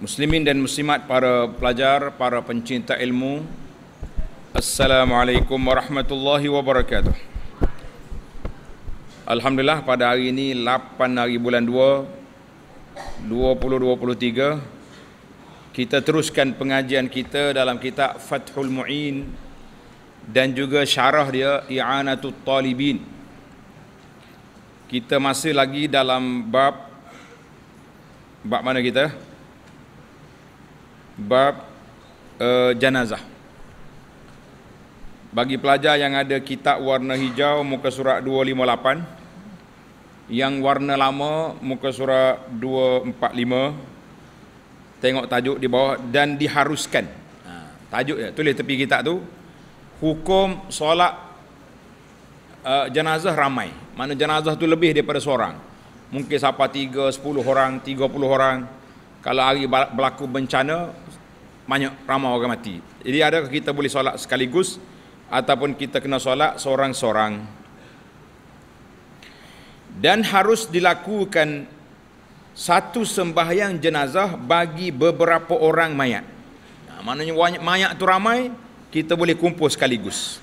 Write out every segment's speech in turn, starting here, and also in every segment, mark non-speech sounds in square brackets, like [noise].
Muslimin dan muslimat para pelajar, para pencinta ilmu Assalamualaikum warahmatullahi wabarakatuh Alhamdulillah pada hari ini 8 hari bulan 2 2023 Kita teruskan pengajian kita dalam kitab Fathul Mu'in Dan juga syarah dia I'anatul Talibin Kita masih lagi dalam bab Bab mana kita? Bab mana kita? bab uh, eh, jenazah. Bagi pelajar yang ada kitab warna hijau muka surat 258 yang warna lama muka surat 245 tengok tajuk di bawah dan diharuskan. Ha, tajuk ya tulis tepi kitab tu hukum solat uh, jenazah ramai. Mana jenazah tu lebih daripada seorang. Mungkin siapa 3, 10 orang, 30 orang. Kalau hari berlaku bencana, banyak ramai orang mati. Jadi ada kita boleh solat sekaligus ataupun kita kena solat seorang-seorang. Dan harus dilakukan satu sembahyang jenazah bagi beberapa orang mayat. Nah, maknanya banyak mayat tu ramai, kita boleh kumpul sekaligus.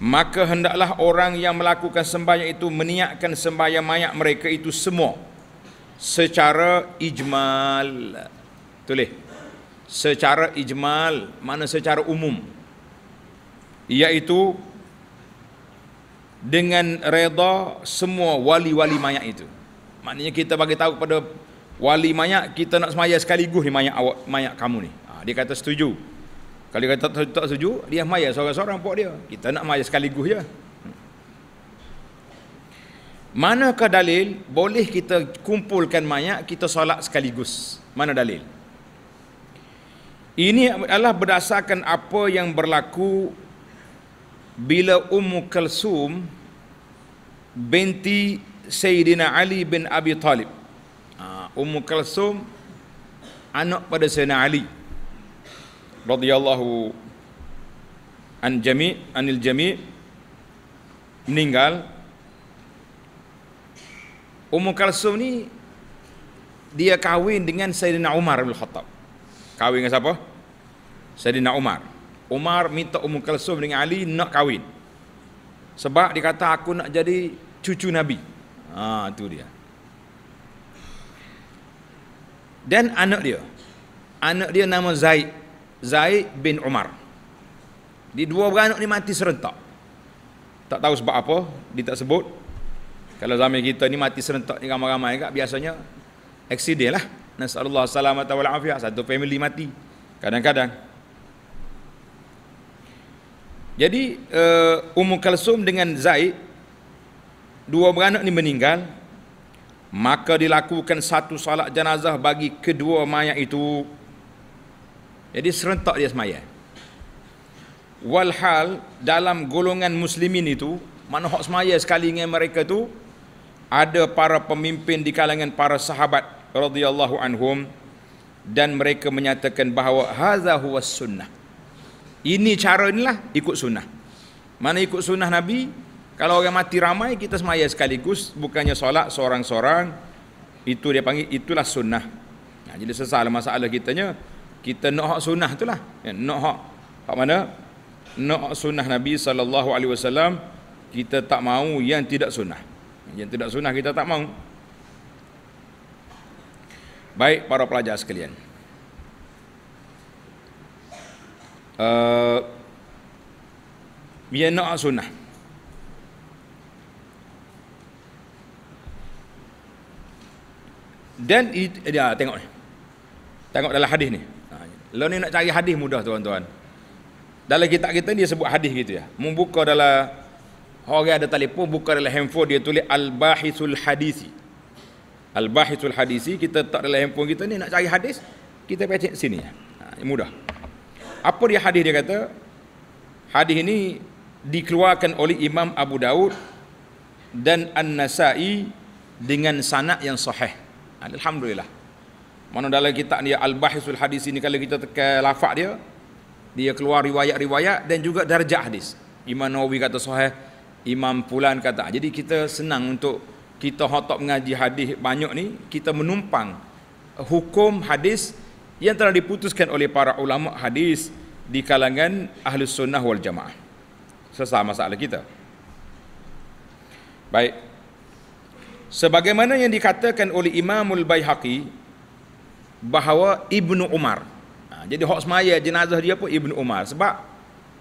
Maka hendaklah orang yang melakukan sembahyang itu meniatkan sembahyang mayat mereka itu semua secara ijmal. Tulis secara ijmal mana secara umum yaitu dengan redha semua wali-wali mayat itu maknanya kita bagi tahu kepada wali mayat kita nak semaya sekaligus di mayat awak mayat kamu ni ha, dia kata setuju kalau dia kata tak, tak setuju dia semaya seorang-seorang pok dia kita nak semaya sekaligus je Manakah dalil boleh kita kumpulkan mayat kita solat sekaligus? Mana dalil? Ini adalah berdasarkan apa yang berlaku bila Ummu Kalsum binti Sayyidina Ali bin Abi Talib. Ah, Ummu Kalsum anak pada Sayyidina Ali radhiyallahu an jami anil jami meninggal Ummu Kalsum ni dia kahwin dengan Sayyidina Umar bin Khattab kahwin dengan siapa Sayyidina Umar. Umar minta Ummu Kalsum dengan Ali nak kahwin. Sebab dia kata aku nak jadi cucu Nabi. Ha tu dia. Dan anak dia. Anak dia nama Zaid. Zaid bin Umar. Di dua beranak ni mati serentak. Tak tahu sebab apa, dia tak sebut. Kalau zaman kita ni mati serentak ni ramai-ramai kat biasanya aksiden lah. Nasallahu salamat wa satu family mati. Kadang-kadang jadi uh, Ummu Kalsum dengan Zaid dua beranak ni meninggal maka dilakukan satu salat jenazah bagi kedua mayat itu. Jadi serentak dia semayang. Walhal dalam golongan muslimin itu mana hak semaya sekali dengan mereka tu ada para pemimpin di kalangan para sahabat radhiyallahu anhum dan mereka menyatakan bahawa hadza was sunnah ini cara inilah ikut sunnah. Mana ikut sunnah Nabi? Kalau orang mati ramai kita semaya sekaligus bukannya solat seorang-seorang itu dia panggil itulah sunnah. Nah, jadi sesal masalah kitanya kita nak hak sunnah itulah. Ya, nak hak. Hak mana? Nak hak sunnah Nabi saw kita tak mau yang tidak sunnah. Yang tidak sunnah kita tak mau. Baik para pelajar sekalian. ia uh, nak sunnah dan eh, dia ya, tengok ni tengok dalam hadis ni ha, lo ni nak cari hadis mudah tuan-tuan dalam kitab kita dia sebut hadis gitu ya membuka dalam orang ada telefon buka dalam handphone dia tulis al bahisul hadisi al bahisul hadisi kita tak dalam handphone kita ni nak cari hadis kita pecek sini ya ha, mudah apa dia hadis dia kata hadis ini dikeluarkan oleh Imam Abu Daud dan An-Nasai dengan sanad yang sahih alhamdulillah mana dalam kitab dia Al-Bahithul Hadis ini kalau kita tekan lafaz dia dia keluar riwayat-riwayat dan juga darjah hadis Imam Nawawi kata sahih Imam Pulan kata jadi kita senang untuk kita hotop mengaji hadis banyak ni kita menumpang hukum hadis yang telah diputuskan oleh para ulama hadis di kalangan ahli sunnah wal jamaah sesama masalah kita baik sebagaimana yang dikatakan oleh Imamul Baihaqi bahawa Ibnu Umar ha, jadi hak semaya jenazah dia pun Ibnu Umar sebab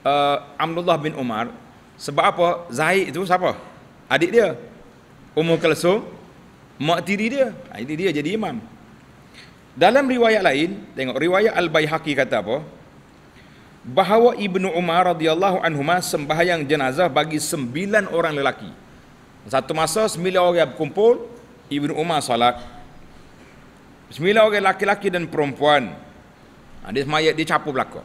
uh, Abdullah bin Umar sebab apa Zaid itu siapa adik dia Umar Kalsum mak tiri dia ha, jadi dia jadi imam dalam riwayat lain, tengok riwayat Al-Baihaqi kata apa? Bahawa Ibnu Umar radhiyallahu anhu sembahyang jenazah bagi sembilan orang lelaki. Satu masa sembilan orang berkumpul, Ibnu Umar salat. Sembilan orang lelaki-lelaki dan perempuan. Ada ha, mayat dicapu belakang.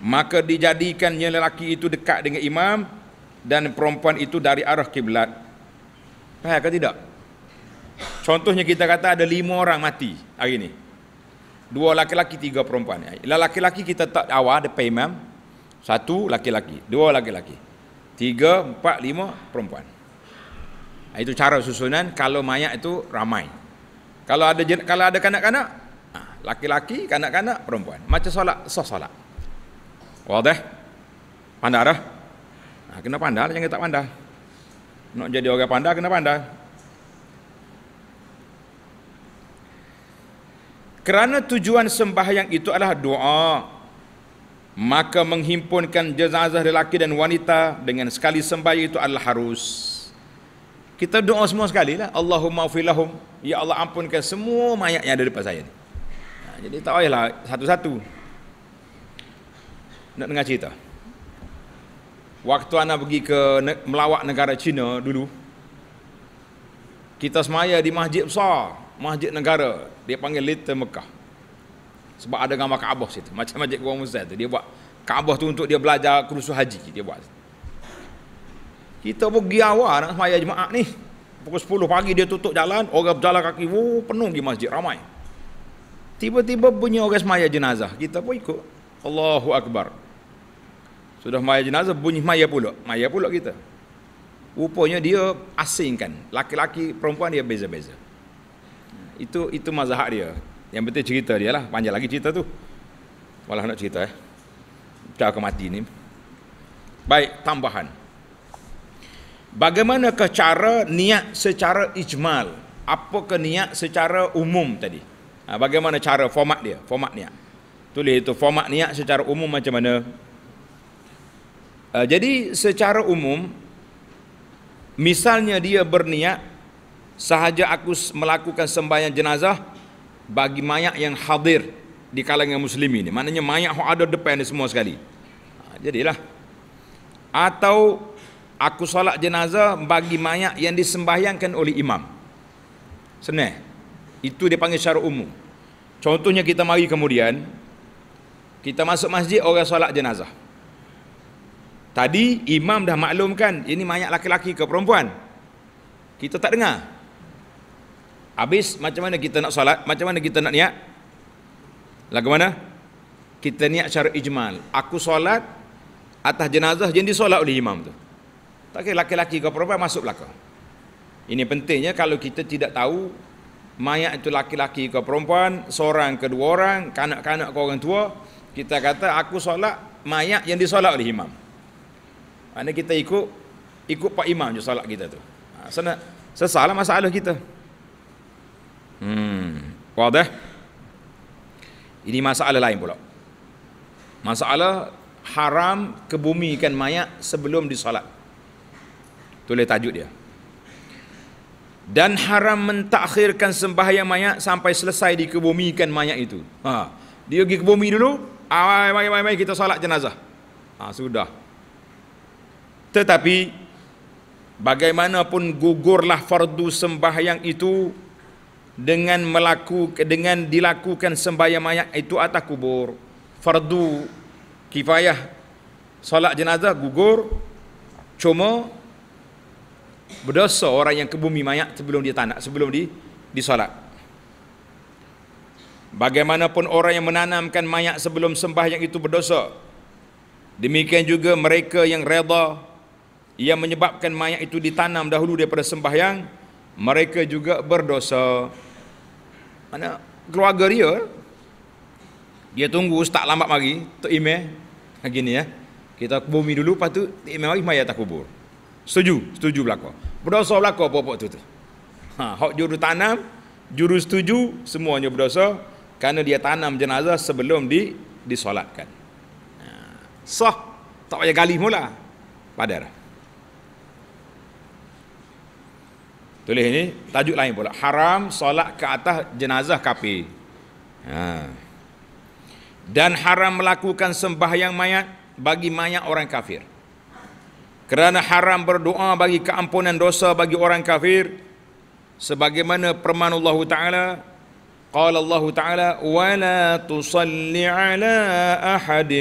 Maka dijadikannya lelaki itu dekat dengan imam dan perempuan itu dari arah kiblat. Faham ke tidak? Contohnya kita kata ada lima orang mati hari ni. Dua laki-laki, tiga perempuan. Ialah laki-laki kita tak awal, ada imam. Satu laki-laki, dua laki-laki. Tiga, empat, lima perempuan. Ah, itu cara susunan kalau mayat itu ramai. Kalau ada kalau ada kanak-kanak, ah, laki-laki, kanak-kanak, perempuan. Macam solat, sah solat. Wadah. Pandar dah. Ah, kena pandai, lah. jangan tak pandai. Nak jadi orang pandai, kenapa pandai. Kerana tujuan sembahyang itu adalah doa. Maka menghimpunkan jenazah lelaki dan wanita dengan sekali sembahyang itu adalah harus. Kita doa semua sekali lah. Allahumma ufilahum. Ya Allah ampunkan semua mayat yang ada depan saya ni. Nah, jadi tak payahlah satu-satu. Nak dengar cerita. Waktu anak pergi ke ne- melawak negara Cina dulu. Kita semaya di masjid besar masjid negara dia panggil Little Mekah sebab ada gambar Kaabah situ [laughs] macam masjid Gua Musa tu dia buat Kaabah tu untuk dia belajar kursus haji dia buat kita pergi awal nak semaya jemaah ni pukul 10 pagi dia tutup jalan orang berjalan kaki wuh, penuh di masjid ramai tiba-tiba bunyi orang semaya jenazah kita pun ikut Allahu Akbar sudah maya jenazah bunyi maya pula maya pula kita rupanya dia asingkan laki-laki perempuan dia beza-beza itu itu mazhab dia. Yang penting cerita dia lah. Panjang lagi cerita tu. Walau nak cerita eh. Tak mati ni. Baik, tambahan. Bagaimanakah cara niat secara ijmal? Apa Apakah niat secara umum tadi? Ha, bagaimana cara format dia? Format niat. Tulis itu format niat secara umum macam mana? Ha, jadi secara umum misalnya dia berniat sahaja aku melakukan sembahyang jenazah bagi mayat yang hadir di kalangan muslim ini. Maknanya mayat yang ada depan ni semua sekali. Ha, jadilah. Atau aku salat jenazah bagi mayat yang disembahyangkan oleh imam. Senih. Itu dipanggil secara umum. Contohnya kita mari kemudian, kita masuk masjid, orang salat jenazah. Tadi imam dah maklumkan, ini mayat laki-laki ke perempuan. Kita tak dengar. Habis macam mana kita nak salat? Macam mana kita nak niat? Lagu mana? Kita niat secara ijmal. Aku salat atas jenazah yang disolat oleh imam tu. Tak kira laki-laki kau perempuan masuk belakang. Ini pentingnya kalau kita tidak tahu mayat itu laki-laki kau perempuan, seorang ke dua orang, kanak-kanak kau orang tua, kita kata aku solat mayat yang disolat oleh imam. Maksudnya kita ikut ikut Pak Imam je solat kita tu. Ha, sana, sesalah masalah kita. Hmm. Wadah. Ini masalah lain pula. Masalah haram kebumikan mayat sebelum disolat. Tulis tajuk dia. Dan haram mentakhirkan sembahyang mayat sampai selesai dikebumikan mayat itu. Ha. Dia pergi ke bumi dulu. Mai, mai, mai, mai kita solat jenazah. Ha, sudah. Tetapi bagaimanapun gugurlah fardu sembahyang itu dengan melaku dengan dilakukan sembahyang mayat itu atas kubur fardu kifayah solat jenazah gugur cuma berdosa orang yang ke bumi mayat sebelum dia tanak sebelum di solat. bagaimanapun orang yang menanamkan mayat sebelum sembahyang itu berdosa demikian juga mereka yang redha yang menyebabkan mayat itu ditanam dahulu daripada sembahyang mereka juga berdosa mana keluarga dia dia tunggu ustaz lambat mari tok imeh ha, lagi ni ya kita bumi dulu lepas tu imeh mari mayat tak kubur setuju setuju belaka berdosa belaka apa-apa tu tu ha hak juru tanam juru setuju semuanya berdosa kerana dia tanam jenazah sebelum di disolatkan ha, sah tak payah gali mula padahal Tulis ini tajuk lain pula. Haram solat ke atas jenazah kafir. Ha. Dan haram melakukan sembahyang mayat bagi mayat orang kafir. Kerana haram berdoa bagi keampunan dosa bagi orang kafir sebagaimana firman Allah Taala قال الله تعالى ولا تصلي على أحد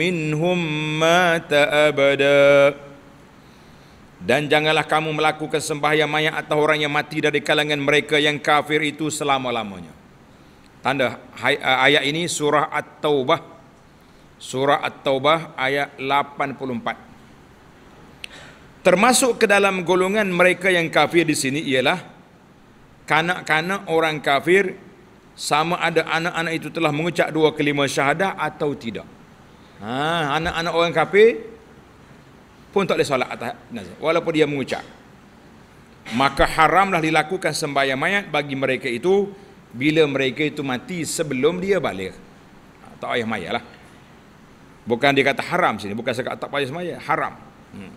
منهم مات أبداً dan janganlah kamu melakukan sembahyang mayat atau orang yang mati dari kalangan mereka yang kafir itu selama-lamanya. Tanda eh, ayat ini surah At-Taubah surah At-Taubah ayat 84. Termasuk ke dalam golongan mereka yang kafir di sini ialah kanak-kanak orang kafir sama ada anak-anak itu telah mengucap dua kelima syahadah atau tidak. Ha, anak-anak orang kafir pun tak boleh solat atas jenazah walaupun dia mengucap maka haramlah dilakukan sembahyang mayat bagi mereka itu bila mereka itu mati sebelum dia balik ha, tak payah mayat lah bukan dia kata haram sini bukan saya kata tak payah sembahyang haram hmm.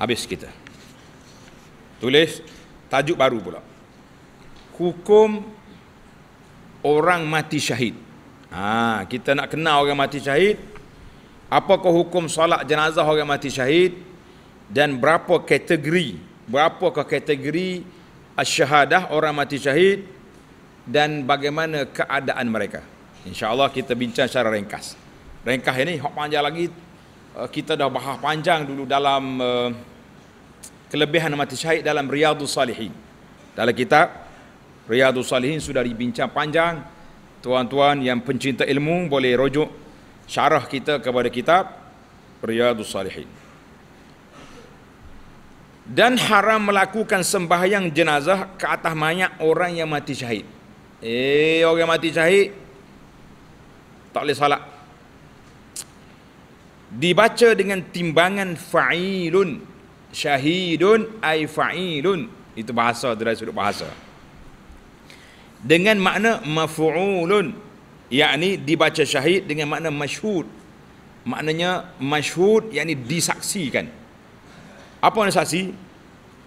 habis kita tulis tajuk baru pula hukum orang mati syahid Ah, ha, kita nak kenal orang mati syahid Apakah hukum solat jenazah orang mati syahid dan berapa kategori berapakah kategori asyhadah orang mati syahid dan bagaimana keadaan mereka. Insya-Allah kita bincang secara ringkas. Ringkas ini hok panjang lagi eh, kita dah bahas panjang dulu dalam eh, kelebihan mati syahid dalam Riyadhus Salihin. Dalam kitab Riyadhus Salihin sudah dibincang panjang. Tuan-tuan yang pencinta ilmu boleh rujuk syarah kita kepada kitab Riyadus Salihin. Dan haram melakukan sembahyang jenazah ke atas mayat orang yang mati syahid. Eh, orang yang mati syahid tak boleh salat. Dibaca dengan timbangan fa'ilun syahidun ai fa'ilun. Itu bahasa dari sudut bahasa. Dengan makna mafu'ulun yakni dibaca syahid dengan makna masyhud maknanya masyhud yakni disaksikan apa yang saksi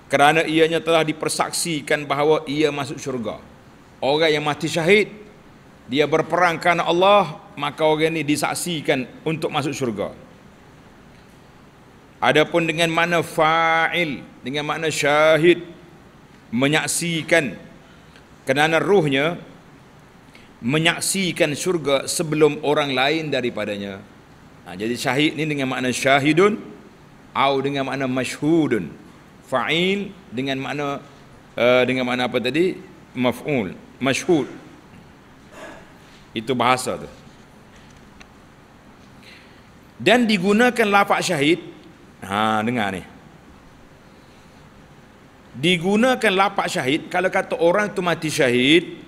kerana ianya telah dipersaksikan bahawa ia masuk syurga orang yang mati syahid dia berperang kerana Allah maka orang ini disaksikan untuk masuk syurga adapun dengan makna fa'il dengan makna syahid menyaksikan kerana ruhnya menyaksikan syurga sebelum orang lain daripadanya. Ha, jadi syahid ni dengan makna syahidun atau dengan makna masyhudun. Fa'il dengan makna uh, dengan makna apa tadi? maf'ul, masyhud. Itu bahasa tu. Dan digunakan lafaz syahid. Ha dengar ni. Digunakan lapak syahid kalau kata orang itu mati syahid,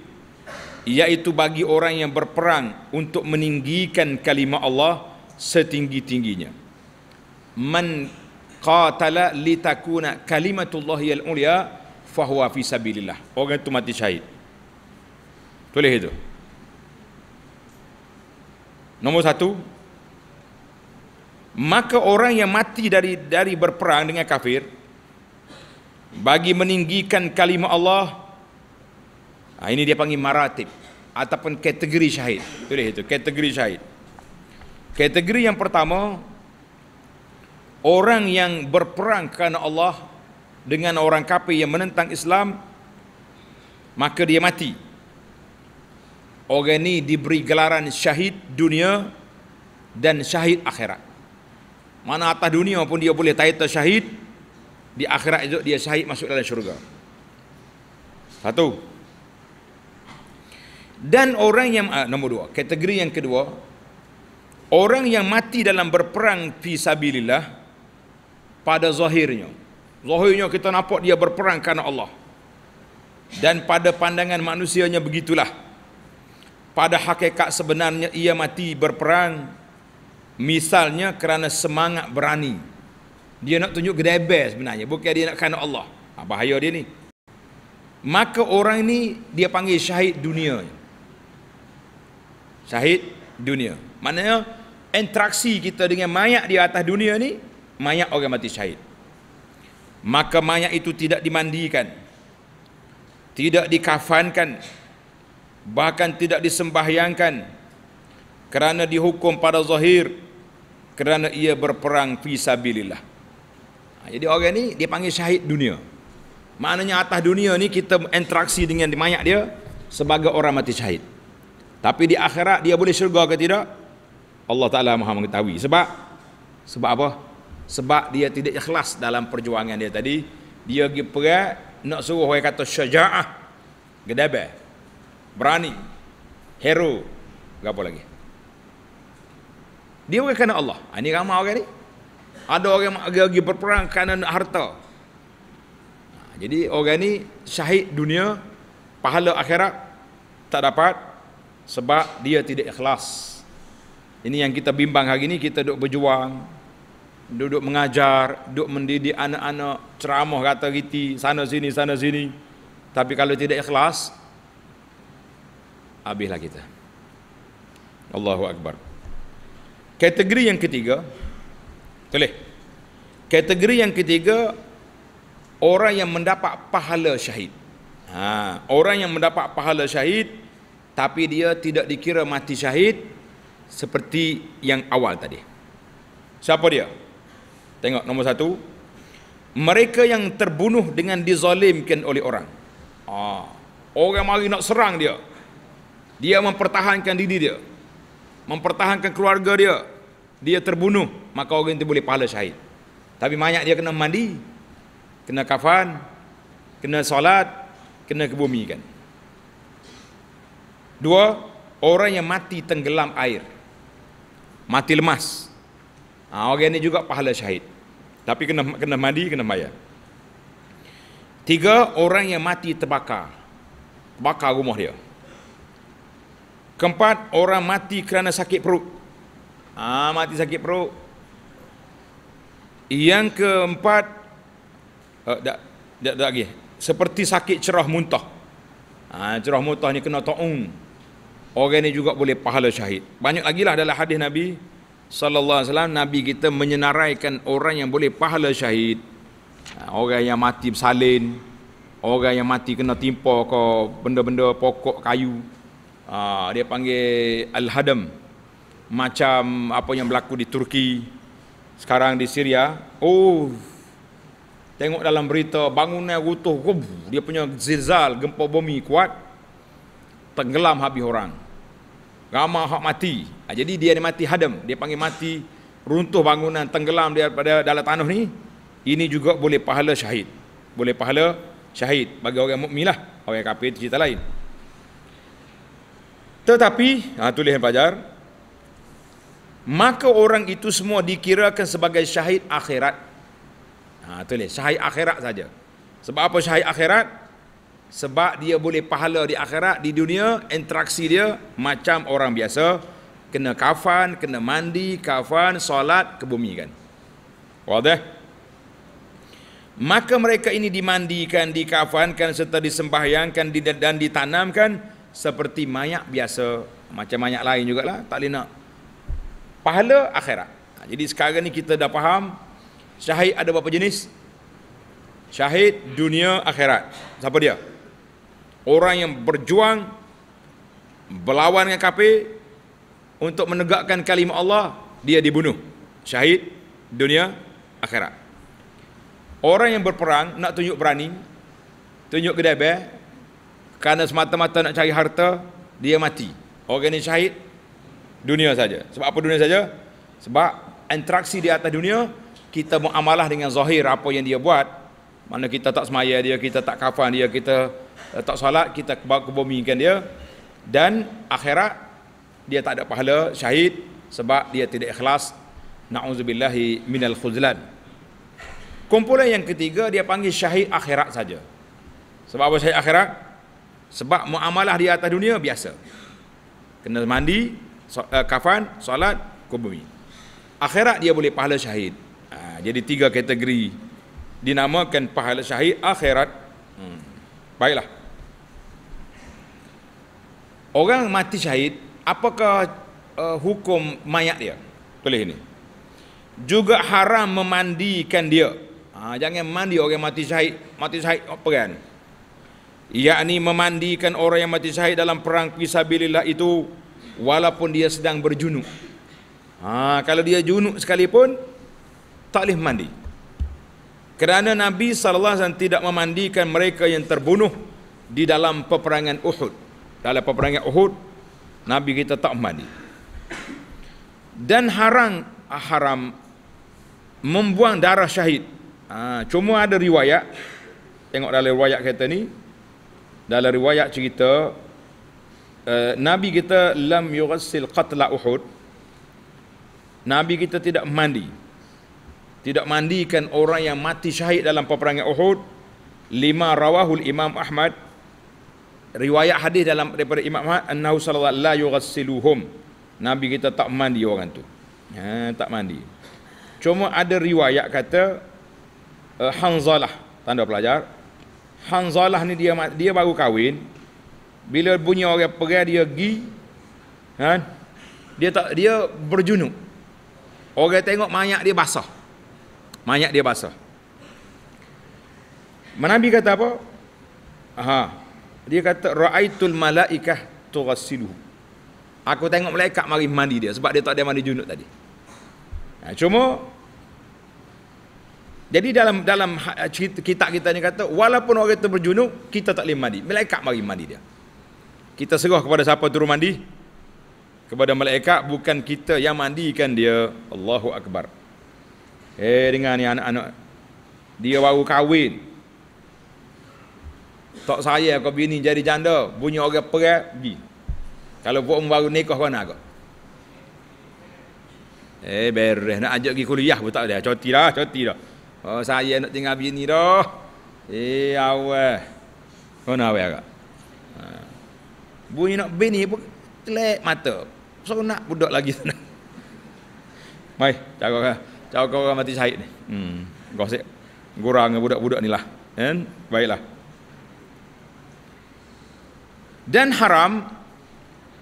iaitu bagi orang yang berperang untuk meninggikan kalimah Allah setinggi-tingginya. Man qatala litakuna kalimatullahi al-ulia fahuwa fi sabilillah. Orang itu mati syahid. Tulis itu. Nomor satu. Maka orang yang mati dari dari berperang dengan kafir bagi meninggikan kalimah Allah Ah ini dia panggil maratib ataupun kategori syahid. Itu dia itu, kategori syahid. Kategori yang pertama orang yang berperang kerana Allah dengan orang kafir yang menentang Islam maka dia mati. Orang ini diberi gelaran syahid dunia dan syahid akhirat. Mana atas dunia pun dia boleh title syahid, di akhirat itu dia syahid masuk dalam syurga. Satu, dan orang yang ah, nombor dua kategori yang kedua orang yang mati dalam berperang fi sabilillah pada zahirnya zahirnya kita nampak dia berperang kerana Allah dan pada pandangan manusianya begitulah pada hakikat sebenarnya ia mati berperang misalnya kerana semangat berani dia nak tunjuk gedebe sebenarnya bukan dia nak kerana Allah apa ah, bahaya dia ni maka orang ini dia panggil syahid dunia syahid dunia maknanya interaksi kita dengan mayat di atas dunia ni mayat orang mati syahid maka mayat itu tidak dimandikan tidak dikafankan bahkan tidak disembahyangkan kerana dihukum pada zahir kerana ia berperang fi sabilillah ha, jadi orang ni panggil syahid dunia maknanya atas dunia ni kita interaksi dengan mayat dia sebagai orang mati syahid tapi di akhirat dia boleh syurga ke tidak? Allah Ta'ala maha mengetahui. Sebab? Sebab apa? Sebab dia tidak ikhlas dalam perjuangan dia tadi. Dia pergi perat, nak suruh orang kata syaja'ah. Gedabah. Berani. Hero. Apa lagi? Dia pergi kena Allah. Ini ah, ramai orang ini Ada orang yang pergi berperang kerana harta. Ah, jadi orang ini syahid dunia, pahala akhirat tak dapat, sebab dia tidak ikhlas. Ini yang kita bimbang hari ini kita duduk berjuang, duduk mengajar, duduk mendidik anak-anak, ceramah kata riti sana sini sana sini. Tapi kalau tidak ikhlas habislah kita. Allahu akbar. Kategori yang ketiga Tulis Kategori yang ketiga Orang yang mendapat pahala syahid ha, Orang yang mendapat pahala syahid tapi dia tidak dikira mati syahid seperti yang awal tadi siapa dia tengok nombor satu mereka yang terbunuh dengan dizalimkan oleh orang ah, orang mari nak serang dia dia mempertahankan diri dia mempertahankan keluarga dia dia terbunuh maka orang itu boleh pahala syahid tapi banyak dia kena mandi kena kafan kena solat kena kebumikan Dua, orang yang mati tenggelam air. Mati lemas. Ha, orang ini juga pahala syahid. Tapi kena kena mandi, kena bayar. Tiga, orang yang mati terbakar. Bakar rumah dia. Keempat, orang mati kerana sakit perut. Ha, mati sakit perut. Yang keempat, uh, eh, tak, tak, tak lagi. Seperti sakit cerah muntah. Ha, cerah muntah ni kena ta'un orang ni juga boleh pahala syahid. Banyak lagi lah dalam hadis Nabi sallallahu alaihi wasallam Nabi kita menyenaraikan orang yang boleh pahala syahid. Ha, orang yang mati bersalin, orang yang mati kena timpa ke benda-benda pokok kayu. Ha, dia panggil al-hadam. Macam apa yang berlaku di Turki, sekarang di Syria. Oh, Tengok dalam berita bangunan runtuh, dia punya zilzal gempa bumi kuat tenggelam habis orang. Ramah hak mati. Ha, jadi dia ni mati hadam. Dia panggil mati runtuh bangunan tenggelam dia pada dalam tanah ni. Ini juga boleh pahala syahid. Boleh pahala syahid bagi orang mukmin lah. Orang kafir cerita lain. Tetapi, ha, tulis yang pelajar. Maka orang itu semua dikirakan sebagai syahid akhirat. Ha, tulis, syahid akhirat saja. Sebab apa syahid akhirat? sebab dia boleh pahala di akhirat di dunia interaksi dia macam orang biasa kena kafan kena mandi kafan solat ke kan wadah maka mereka ini dimandikan dikafankan serta disembahyangkan dan ditanamkan seperti mayak biasa macam mayak lain juga lah tak boleh nak pahala akhirat ha, jadi sekarang ni kita dah faham syahid ada berapa jenis syahid dunia akhirat siapa dia orang yang berjuang berlawan dengan kafir untuk menegakkan kalimah Allah dia dibunuh syahid dunia akhirat orang yang berperang nak tunjuk berani tunjuk kedai kerana semata-mata nak cari harta dia mati orang yang syahid dunia saja sebab apa dunia saja sebab interaksi di atas dunia kita muamalah dengan zahir apa yang dia buat mana kita tak semaya dia kita tak kafan dia kita Eh, tak solat kita kebumikan dia dan akhirat dia tak ada pahala syahid sebab dia tidak ikhlas na'udzubillahi minal khuzlan kumpulan yang ketiga dia panggil syahid akhirat saja sebab apa syahid akhirat sebab muamalah di atas dunia biasa kena mandi eh, kafan solat kubumi akhirat dia boleh pahala syahid ah, jadi tiga kategori dinamakan pahala syahid akhirat hmm. Baiklah. Orang mati syahid, apakah uh, hukum mayat dia? Tulis ini. Juga haram memandikan dia. Ha, jangan mandi orang mati syahid. Mati syahid apa kan? Ia Yakni memandikan orang yang mati syahid dalam perang fisabilillah itu walaupun dia sedang berjunuk. Ha, kalau dia junuk sekalipun tak boleh mandi kerana Nabi SAW tidak memandikan mereka yang terbunuh di dalam peperangan Uhud. Dalam peperangan Uhud, Nabi kita tak mandi. Dan haram, ah, haram membuang darah syahid. Ha, cuma ada riwayat, tengok dalam riwayat kita ni, dalam riwayat cerita, uh, Nabi kita lam yurassil qatla Uhud, Nabi kita tidak mandi tidak mandikan orang yang mati syahid dalam peperangan Uhud lima rawahul Imam Ahmad riwayat hadis dalam daripada Imam Ahmad annahu sallallahu alaihi nabi kita tak mandi orang tu ha, tak mandi cuma ada riwayat kata uh, Hanzalah tanda pelajar Hanzalah ni dia dia baru kahwin bila bunyi orang pergi dia pergi ha, kan? dia tak dia berjunuk orang tengok mayat dia basah mayat dia basah. Nabi kata apa? Ha. Dia kata raaitul malaikah tughassiluhu. Aku tengok malaikat mari mandi dia sebab dia tak ada mandi junub tadi. Ha, cuma jadi dalam dalam ha, cerita kita kita ni kata walaupun orang itu berjunub kita tak boleh mandi. Malaikat mari mandi dia. Kita serah kepada siapa turun mandi? Kepada malaikat bukan kita yang mandikan dia. Allahu akbar. Eh dengar ni anak-anak dia baru kahwin. Tak saya kau bini jadi janda, bunyi orang perang, pergi. Kalau buat baru nikah kau nak Eh beres nak ajak pergi kuliah pun tak ada. Cuti dah, cuti dah. Oh saya nak tinggal bini dah. Eh awal. Kau nak awal agak. Ha. Bunyi nak bini pun kelek mata. So nak budak lagi sana. [laughs] Mai, jaga kau. Cakap kau orang mati syahid ni. Hmm. Gosip. Gurang budak-budak ni lah. Kan? Baiklah. Dan haram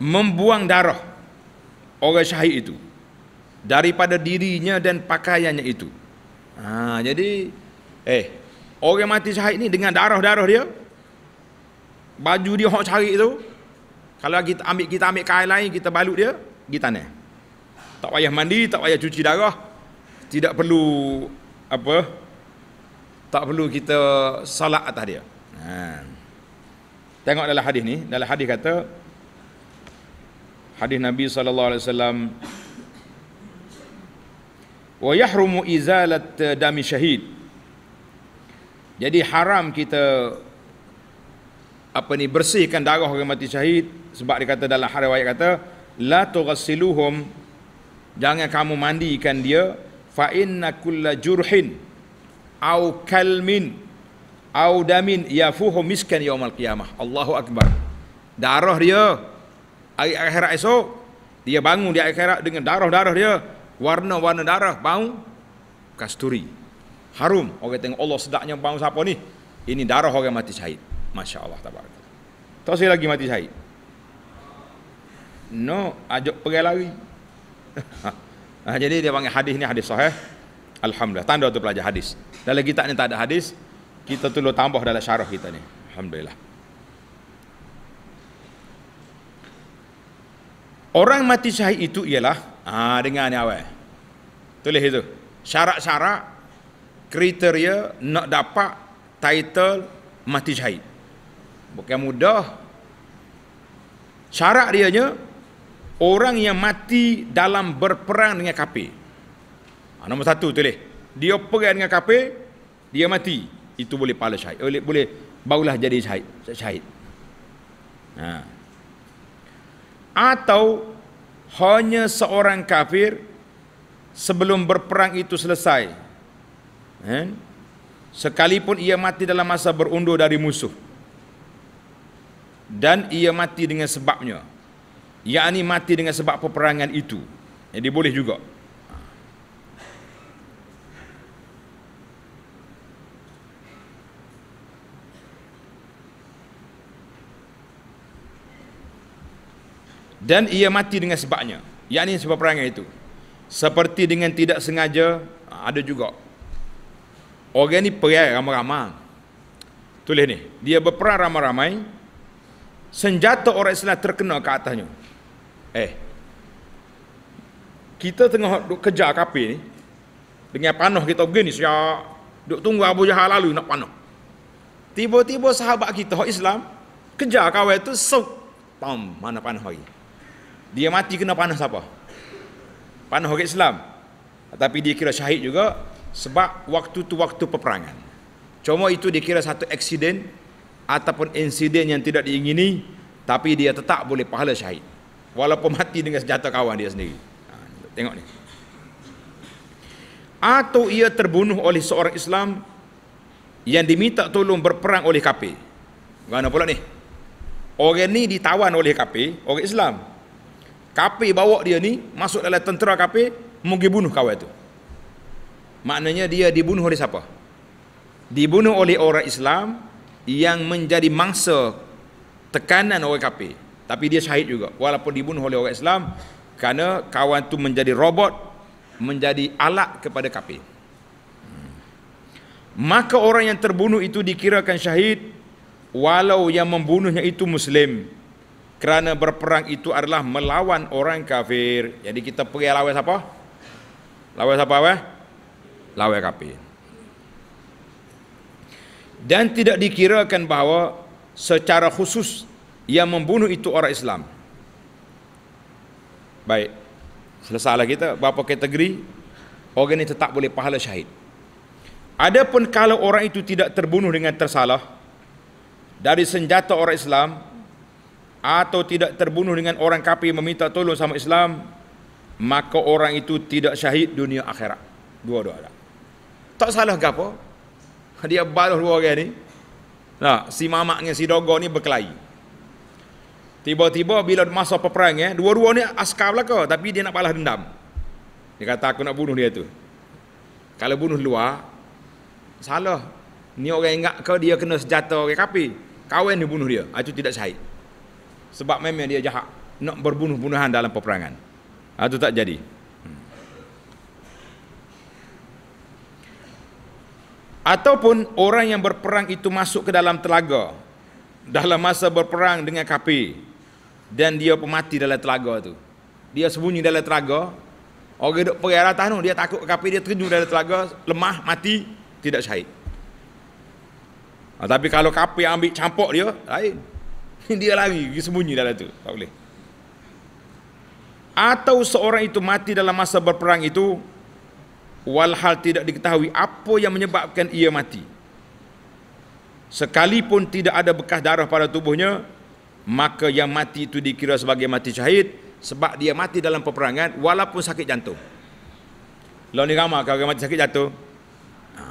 membuang darah orang syahid itu daripada dirinya dan pakaiannya itu. Ha, jadi eh orang mati syahid ni dengan darah-darah dia baju dia hok cari tu kalau kita ambil kita ambil kain lain kita balut dia di tanah. Tak payah mandi, tak payah cuci darah, tidak perlu apa tak perlu kita salat atas dia ha. tengok dalam hadis ni dalam hadis kata hadis Nabi saw. alaihi wa yahrumu izalat dami syahid jadi haram kita apa ni bersihkan darah orang mati syahid sebab dia kata dalam hadis kata la tughassiluhum jangan kamu mandikan dia fa inna kulla jurhin au kalmin au damin yafuhu miskan yaumil qiyamah Allahu akbar darah dia hari akhirat esok dia bangun di akhirat dengan darah-darah dia warna-warna darah bau kasturi harum orang tengok Allah sedaknya bau siapa ni ini darah orang yang mati syahid masya-Allah tabarakallah tak saya lagi mati syahid no ajak pergi lari [laughs] Ha, jadi dia panggil hadis ni hadis sahih. Alhamdulillah. Tanda tu pelajar hadis. Dalam kitab ni tak ada hadis. Kita tu tambah dalam syarah kita ni. Alhamdulillah. Orang mati syahid itu ialah. ah ha, dengar ni awal. Tulis itu. Syarat-syarat. Kriteria nak dapat title mati syahid. Bukan mudah. Syarat dia dianya orang yang mati dalam berperang dengan kafir. Ha, ah, nombor satu tu Dia perang dengan kafir, dia mati. Itu boleh pahala syahid. Eh, boleh, boleh barulah jadi syahid. syahid. Ha. Atau hanya seorang kafir sebelum berperang itu selesai. Ha. Sekalipun ia mati dalam masa berundur dari musuh. Dan ia mati dengan sebabnya yakni mati dengan sebab peperangan itu jadi eh, boleh juga dan ia mati dengan sebabnya yakni sebab perangai itu seperti dengan tidak sengaja ah, ada juga orang ini perai ramai-ramai tulis ni dia berperang ramai-ramai senjata orang Islam terkena ke atasnya Eh. Kita tengah duk kejar kapi ni. Dengan panah kita begini siap. Duk tunggu Abu Jahal lalu nak panah. Tiba-tiba sahabat kita orang Islam kejar kawan tu sok. Pam, mana panah hari. Dia mati kena panah siapa? Panah orang Islam. Tapi dia kira syahid juga sebab waktu tu waktu peperangan. Cuma itu dia kira satu eksiden ataupun insiden yang tidak diingini tapi dia tetap boleh pahala syahid walaupun mati dengan senjata kawan dia sendiri ha, tengok ni atau ia terbunuh oleh seorang Islam yang diminta tolong berperang oleh kafir mana pula ni orang ni ditawan oleh kafir orang Islam kafir bawa dia ni masuk dalam tentera kafir mungkin bunuh kawan tu maknanya dia dibunuh oleh siapa dibunuh oleh orang Islam yang menjadi mangsa tekanan orang kafir tapi dia syahid juga walaupun dibunuh oleh orang Islam kerana kawan tu menjadi robot menjadi alat kepada kafir hmm. maka orang yang terbunuh itu dikirakan syahid walau yang membunuhnya itu muslim kerana berperang itu adalah melawan orang kafir jadi kita pergi lawan siapa lawan siapa weh lawan kafir dan tidak dikirakan bahawa secara khusus yang membunuh itu orang Islam. Baik. Selesailah kita berapa kategori orang ini tetap boleh pahala syahid. Adapun kalau orang itu tidak terbunuh dengan tersalah dari senjata orang Islam atau tidak terbunuh dengan orang kafir meminta tolong sama Islam, maka orang itu tidak syahid dunia akhirat. Dua-dua ada. Tak salah ke apa? Dia baluh dua orang ni. Nah, si mamaknya si dogo ni berkelahi. Tiba-tiba bila masa peperang eh, dua-dua ni askar belaka tapi dia nak balas dendam. Dia kata aku nak bunuh dia tu. Kalau bunuh luar salah. Ni orang ingat ke dia kena senjata orang kapi. Kawan dia bunuh dia. Itu ah, tidak sahih. Sebab memang dia jahat nak berbunuh-bunuhan dalam peperangan. Itu ah, tak jadi. Hmm. Ataupun orang yang berperang itu masuk ke dalam telaga dalam masa berperang dengan kapi dan dia pemati dalam telaga tu dia sembunyi dalam telaga orang duduk pergi arah tanah dia takut kapi dia terjun dalam telaga lemah mati tidak syahid ha, tapi kalau kapi yang ambil campak dia lain [laughs] dia lari dia sembunyi dalam tu tak boleh atau seorang itu mati dalam masa berperang itu walhal tidak diketahui apa yang menyebabkan ia mati sekalipun tidak ada bekas darah pada tubuhnya maka yang mati itu dikira sebagai mati syahid sebab dia mati dalam peperangan walaupun sakit jantung. Lawan ni ramah kalau dia mati sakit jatuh. Ha.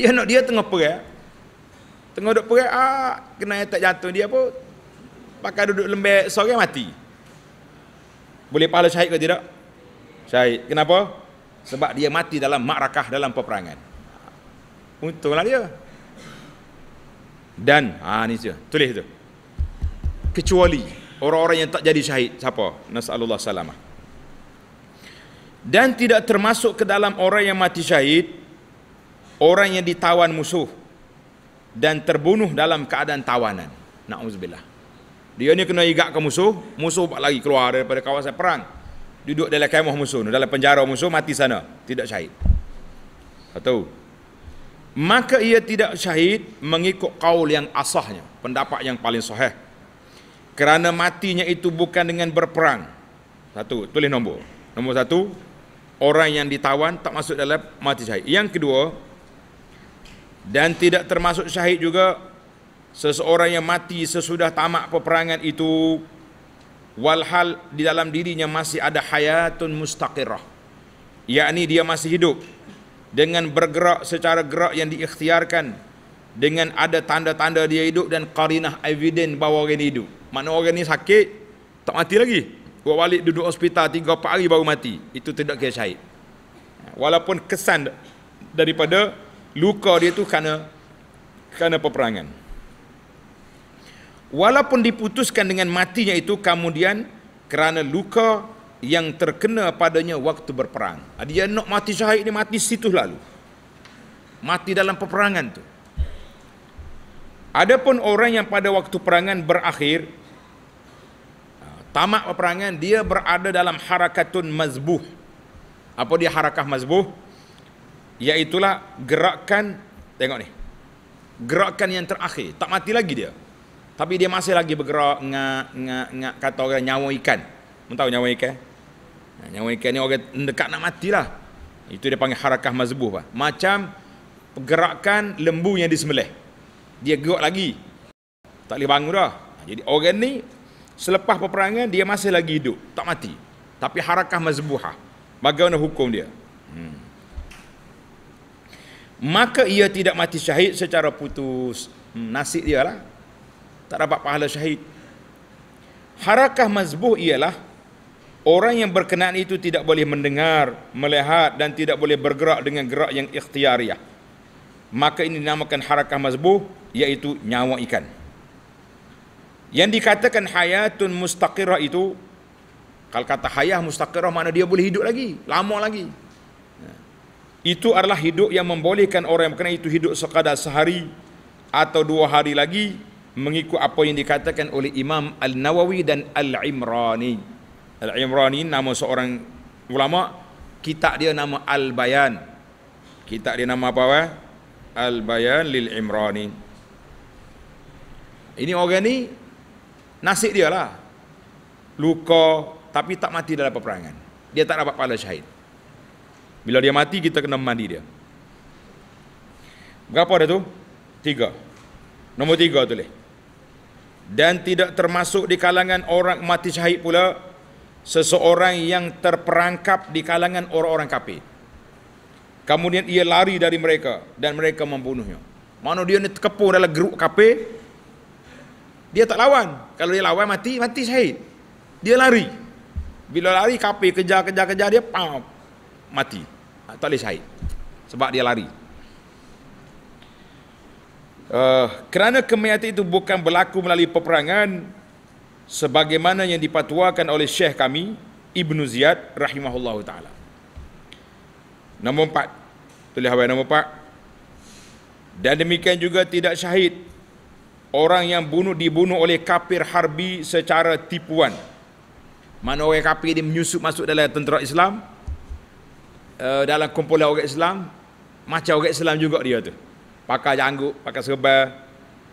Dia nak dia tengah perang. Tengah duduk perang ah kena tak jatuh dia pun pakai duduk lembek sore mati. Boleh pahala syahid ke tidak? Syahid. Kenapa? Sebab dia mati dalam makrakah dalam peperangan. Untunglah dia. Dan ah ni dia. Tulis tu kecuali orang-orang yang tak jadi syahid siapa nasallallahu salamah dan tidak termasuk ke dalam orang yang mati syahid orang yang ditawan musuh dan terbunuh dalam keadaan tawanan naudzubillah dia ni kena igak ke musuh musuh buat lagi keluar daripada kawasan perang duduk dalam kemah musuh dalam penjara musuh mati sana tidak syahid atau maka ia tidak syahid mengikut kaul yang asahnya pendapat yang paling sahih kerana matinya itu bukan dengan berperang. Satu, tulis nombor. Nombor satu, orang yang ditawan tak masuk dalam mati syahid. Yang kedua, dan tidak termasuk syahid juga, seseorang yang mati sesudah tamak peperangan itu, walhal di dalam dirinya masih ada hayatun mustaqirah. Yakni dia masih hidup dengan bergerak secara gerak yang diikhtiarkan dengan ada tanda-tanda dia hidup dan karinah eviden bahawa orang ini hidup. Mana orang ini sakit, tak mati lagi. Buat balik duduk hospital 3-4 hari baru mati. Itu tidak kira syahid. Walaupun kesan daripada luka dia tu kerana, kerana peperangan. Walaupun diputuskan dengan matinya itu kemudian kerana luka yang terkena padanya waktu berperang. Dia nak mati syahid, dia mati situ lalu. Mati dalam peperangan tu. Adapun orang yang pada waktu perangan berakhir ah, tamak perangan dia berada dalam harakatun mazbuh. Apa dia harakah mazbuh? Iaitulah gerakan tengok ni. Gerakan yang terakhir, tak mati lagi dia. Tapi dia masih lagi bergerak ngak ngak ngak kata orang nyawa ikan. Mau tahu nyawa ikan? nyawa ikan ni orang dekat nak matilah. Itu dia panggil harakah mazbuh. Lah. Macam pergerakan lembu yang disembelih dia gerak lagi. Tak boleh bangun dah. Ha, jadi orang ni selepas peperangan dia masih lagi hidup, tak mati. Tapi harakah mazbuhah. Bagaimana hukum dia? Hmm. Maka ia tidak mati syahid secara putus hmm, nasib dia lah. Tak dapat pahala syahid. Harakah mazbuh ialah orang yang berkenaan itu tidak boleh mendengar, melihat dan tidak boleh bergerak dengan gerak yang ikhtiariah maka ini dinamakan harakah mazbuh iaitu nyawa ikan yang dikatakan hayatun mustaqirah itu kalau kata hayah mustaqirah mana dia boleh hidup lagi lama lagi itu adalah hidup yang membolehkan orang yang itu hidup sekadar sehari atau dua hari lagi mengikut apa yang dikatakan oleh Imam Al-Nawawi dan Al-Imrani. Al-Imrani nama seorang ulama, kitab dia nama Al-Bayan. Kitab dia nama apa? Wah? Eh? al-bayan lil imrani ini orang ni nasib dia lah luka tapi tak mati dalam peperangan dia tak dapat pahala syahid bila dia mati kita kena mandi dia berapa dia tu tiga nombor tiga tu leh dan tidak termasuk di kalangan orang mati syahid pula seseorang yang terperangkap di kalangan orang-orang kafir Kemudian ia lari dari mereka dan mereka membunuhnya. Mana dia ni terkepung dalam geruk kafe? Dia tak lawan. Kalau dia lawan mati, mati syahid. Dia lari. Bila lari kafe kejar-kejar-kejar dia pam mati. Ha, tak boleh syahid. Sebab dia lari. Uh, kerana kematian itu bukan berlaku melalui peperangan sebagaimana yang dipatuakan oleh syekh kami Ibnu Ziyad rahimahullahu taala. Nombor empat Tulis habis nombor empat Dan demikian juga tidak syahid Orang yang bunuh dibunuh oleh kafir harbi secara tipuan Mana orang kafir ini menyusup masuk dalam tentera Islam eh, Dalam kumpulan orang Islam Macam orang Islam juga dia tu Pakai janggut, pakai serbal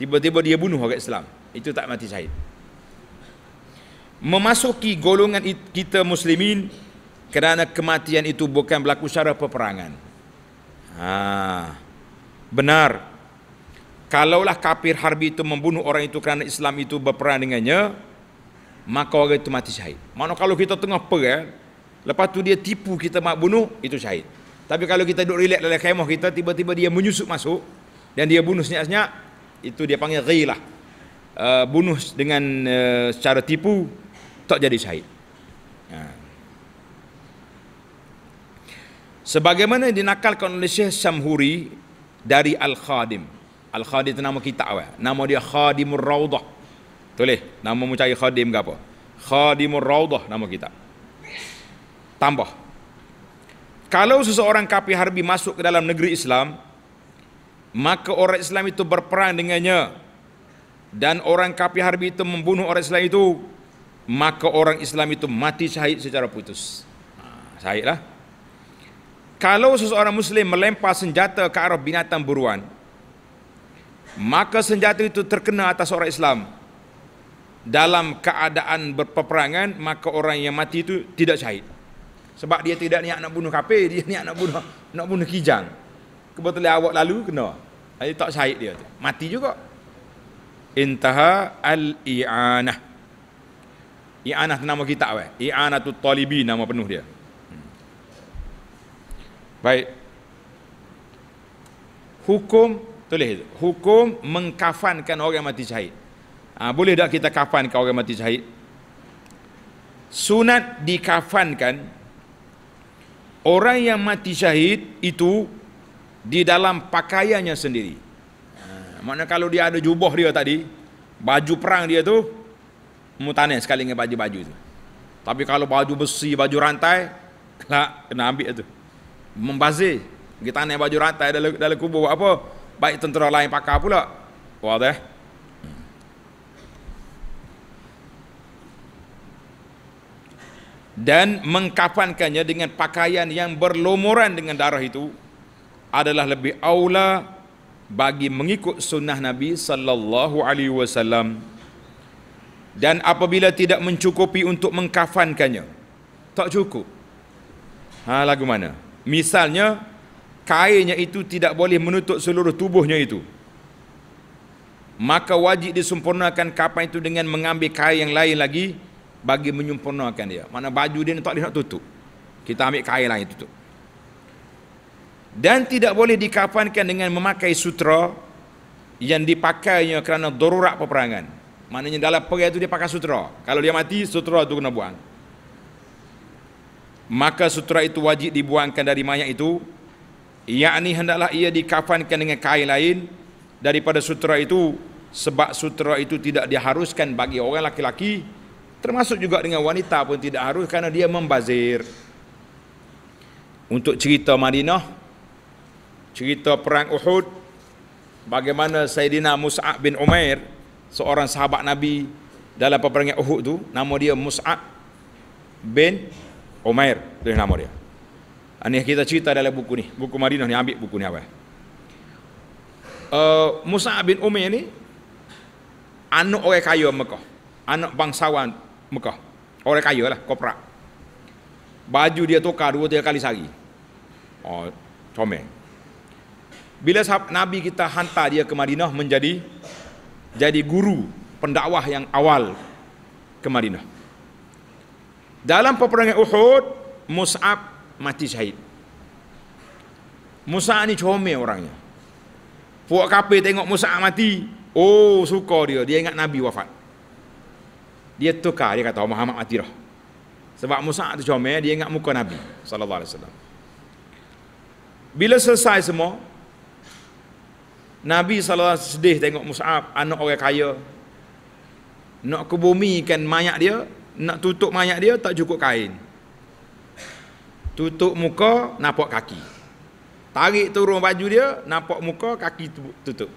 Tiba-tiba dia bunuh orang Islam Itu tak mati syahid memasuki golongan kita muslimin kerana kematian itu bukan berlaku secara peperangan. Ha. Benar. Kalaulah kafir harbi itu membunuh orang itu kerana Islam itu berperang dengannya, maka orang itu mati syahid. Mana kalau kita tengah perang, eh, lepas tu dia tipu kita mak bunuh, itu syahid. Tapi kalau kita duduk relax dalam khemah kita, tiba-tiba dia menyusup masuk dan dia bunuh senyap-senyap, itu dia panggil ghilah. Uh, bunuh dengan uh, secara tipu, tak jadi syahid. sebagaimana dinakalkan oleh Syekh Samhuri dari Al-Khadim Al-Khadim itu nama kita awal nama dia Khadimur Raudah boleh nama mencari Khadim ke apa Khadimur Raudah nama kita tambah kalau seseorang kapi harbi masuk ke dalam negeri Islam maka orang Islam itu berperang dengannya dan orang kapi harbi itu membunuh orang Islam itu maka orang Islam itu mati syahid secara putus ha, syahid lah kalau seseorang muslim melempar senjata ke arah binatang buruan maka senjata itu terkena atas orang Islam dalam keadaan berperangan maka orang yang mati itu tidak syahid sebab dia tidak niat nak bunuh kape, dia niat nak bunuh nak bunuh kijang kebetulan awak lalu kena jadi tak syahid dia tu mati juga intaha al i'anah i'anah nama kitab eh i'anatut talibi nama penuh dia Baik. Hukum tulis hukum mengkafankan orang yang mati syahid. Ha, boleh tak kita kafankan orang yang mati syahid? Sunat dikafankan orang yang mati syahid itu di dalam pakaiannya sendiri. Ha, makna kalau dia ada jubah dia tadi, baju perang dia tu mutanes sekali dengan baju-baju tu. Tapi kalau baju besi, baju rantai, tak kena ambil tu membazir pergi tanya baju rata, dalam, dalam kubur buat apa baik tentera lain pakar pula buat dah dan mengkapankannya dengan pakaian yang berlumuran dengan darah itu adalah lebih aula bagi mengikut sunnah Nabi sallallahu alaihi wasallam dan apabila tidak mencukupi untuk mengkafankannya tak cukup ha lagu mana Misalnya kainnya itu tidak boleh menutup seluruh tubuhnya itu. Maka wajib disempurnakan kapan itu dengan mengambil kain yang lain lagi bagi menyempurnakan dia. Mana baju dia tak boleh nak tutup. Kita ambil kain lain tutup. Dan tidak boleh dikafankan dengan memakai sutra yang dipakainya kerana darurat peperangan. Maknanya dalam perang itu dia pakai sutra. Kalau dia mati, sutra itu kena buang maka sutra itu wajib dibuangkan dari mayat itu yakni hendaklah ia dikafankan dengan kain lain daripada sutra itu sebab sutra itu tidak diharuskan bagi orang laki-laki termasuk juga dengan wanita pun tidak harus kerana dia membazir untuk cerita Madinah cerita perang Uhud bagaimana Sayyidina Mus'ab bin Umair seorang sahabat Nabi dalam peperangan Uhud tu nama dia Mus'ab bin Omair, tulis nama dia. Ini kita cerita dalam buku ni. Buku Madinah ni ambil buku ni apa. Uh, Musa bin Umair ni anak orang kaya Mekah. Anak bangsawan Mekah. Orang kaya lah, koprak. Baju dia tukar dua tiga kali sehari. Oh, comel. Bila sahab, Nabi kita hantar dia ke Madinah menjadi jadi guru pendakwah yang awal ke Madinah. Dalam peperangan Uhud, Mus'ab mati syahid. Mus'ab ni comel orangnya. Puak kapir tengok Mus'ab mati, oh suka dia, dia ingat Nabi wafat. Dia tukar, dia kata oh, Muhammad mati dah. Sebab Mus'ab tu comel, dia ingat muka Nabi sallallahu Bila selesai semua, Nabi SAW sedih tengok Mus'ab, anak orang kaya. Nak kebumikan mayat dia, nak tutup mayat dia tak cukup kain tutup muka nampak kaki tarik turun baju dia nampak muka kaki tutup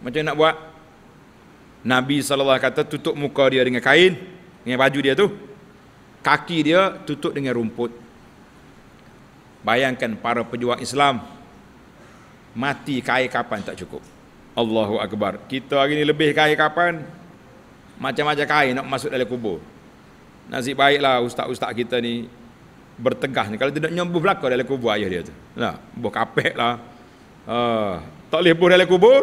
macam nak buat Nabi SAW kata tutup muka dia dengan kain dengan baju dia tu kaki dia tutup dengan rumput bayangkan para pejuang Islam mati kain kapan tak cukup Allahu Akbar kita hari ni lebih kain kapan macam-macam kain nak masuk dalam kubur. Nasib baiklah ustaz-ustaz kita ni bertegah ni. Kalau tidak nyembuh belakang dalam kubur ayah dia tu. Nah, buah kapek lah. Uh, tak boleh buah dalam kubur,